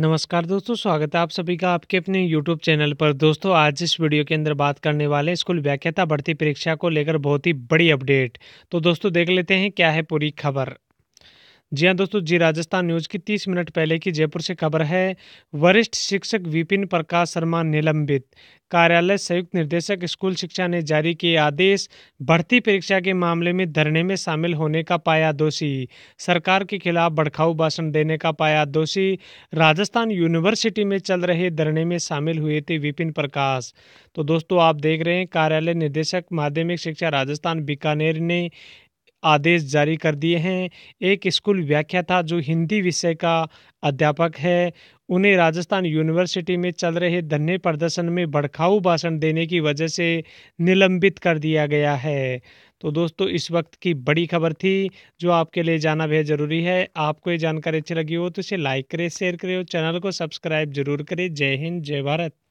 नमस्कार दोस्तों स्वागत है आप सभी का आपके अपने YouTube चैनल पर दोस्तों आज इस वीडियो के अंदर बात करने वाले स्कूल व्याख्याता भर्ती परीक्षा को लेकर बहुत ही बड़ी अपडेट तो दोस्तों देख लेते हैं क्या है पूरी खबर जी हाँ दोस्तों जी राजस्थान न्यूज की तीस मिनट पहले की जयपुर से खबर है वरिष्ठ शिक्षक विपिन प्रकाश शर्मा निलंबित कार्यालय संयुक्त निर्देशक स्कूल शिक्षा ने जारी किए आदेश भर्ती परीक्षा के मामले में धरने में शामिल होने का पाया दोषी सरकार के खिलाफ भड़काऊ भाषण देने का पाया दोषी राजस्थान यूनिवर्सिटी में चल रहे धरने में शामिल हुए थे विपिन प्रकाश तो दोस्तों आप देख रहे हैं कार्यालय निदेशक माध्यमिक शिक्षा राजस्थान बीकानेर ने आदेश जारी कर दिए हैं एक स्कूल व्याख्या था जो हिंदी विषय का अध्यापक है उन्हें राजस्थान यूनिवर्सिटी में चल रहे धरने प्रदर्शन में भड़काऊ भाषण देने की वजह से निलंबित कर दिया गया है तो दोस्तों इस वक्त की बड़ी खबर थी जो आपके लिए जाना बेहद ज़रूरी है आपको ये जानकारी अच्छी लगी हो तो इसे लाइक करें शेयर करें और चैनल को सब्सक्राइब जरूर करें जय हिंद जय भारत